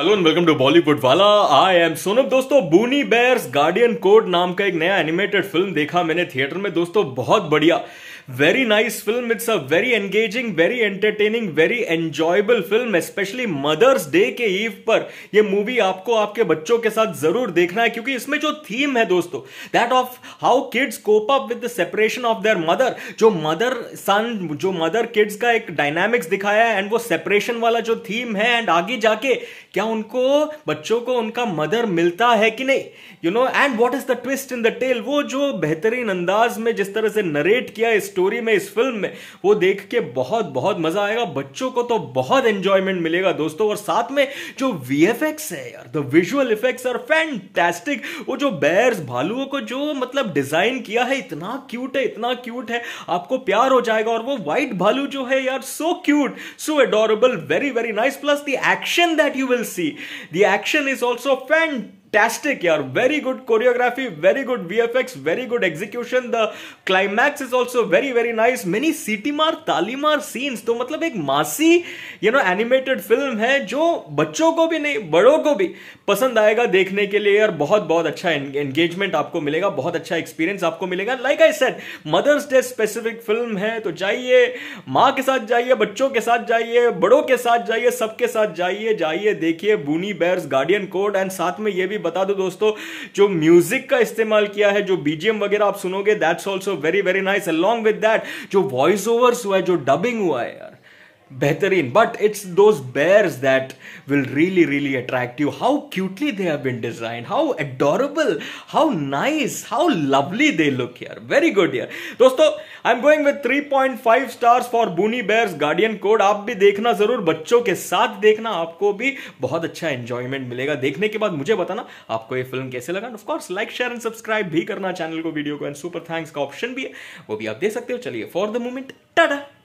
hello and welcome to Bollywood वाला I M Sonam दोस्तों बूनी Bears Guardian code नाम का एक नया एनिमेटेड फिल्म देखा मैंने थिएटर में दोस्तों बहुत बढ़िया very nice film it's a very engaging very entertaining very enjoyable film specially Mother's Day के ईव पर यह मूवी आपको आपके बच्चों के साथ जरूर देखना है क्योंकि इसमें जो थीम है दोस्तों that of how kids cope up with the separation of their mother जो मदर सन जो मदर किड्स का एक डायनामिक्स दिखाया है एंड वो सेपरेशन वाला जो थीम है एंड आगे जाके क्या उनको बच्चों को उनका मदर मिलता है कि नहीं you know and what is the twist in the tale वो जो बेहतरीन अंदाज में जिस तरह से नरेट किया इस स्टोरी में इस फिल्म में वो देख के बहुत बहुत मजा आएगा बच्चों को तो बहुत एंजॉयमेंट मिलेगा दोस्तों और साथ में जो वी एफ एक्स है यार the visual effects are fantastic वो जो बैर्स भालुओं को जो मतलब डिजाइन किया है इतना क्यूट है इतना क्यूट है आपको प्यार हो जाएगा और वो व्हाइट भालू जो है यार so cute so adorable very very nice plus the action that you will see the action is also फैंट fantastic here very good choreography very good vfx very good execution the climax is also very very nice many सीटीमार तालीमार scenes तो मतलब एक मासी you know animated film है जो बच्चों को भी नहीं बड़ों को भी पसंद आएगा देखने के लिए और बहुत बहुत अच्छा एंगेजमेंट आपको मिलेगा बहुत अच्छा एक्सपीरियंस आपको मिलेगा like I said Mother's Day specific film है तो जाइए माँ के साथ जाइए बच्चों के साथ जाइए बड़ों के साथ जाइए सबके साथ जाइए जाइए देखिए Boonie Bears Guardian Code and साथ में ये भी बता दो दोस्तों जो म्यूजिक का इस्तेमाल किया है जो बीजीएम वगैरह आप सुनोगे that's also very very nice along with that जो वॉइस ओवर्स हुआ है जो डबिंग हुआ है बेहतरीन but it's those bears that will really really attract you how cutely they have been designed how adorable how nice how lovely they look यार very good यार दोस्तों I am going with 3.5 stars for Boonie Bears Guardian Code आप भी देखना जरूर बच्चों के साथ देखना आपको भी बहुत अच्छा एंजॉयमेंट मिलेगा देखने के बाद मुझे बताना आपको ये फिल्म कैसे लगा of course like share and subscribe भी करना चैनल को वीडियो को एंड सुपर थैंक्स का ऑप्शन भी है वो भी आप दे सकते हो चलिए फॉर द मोमेंट टाटा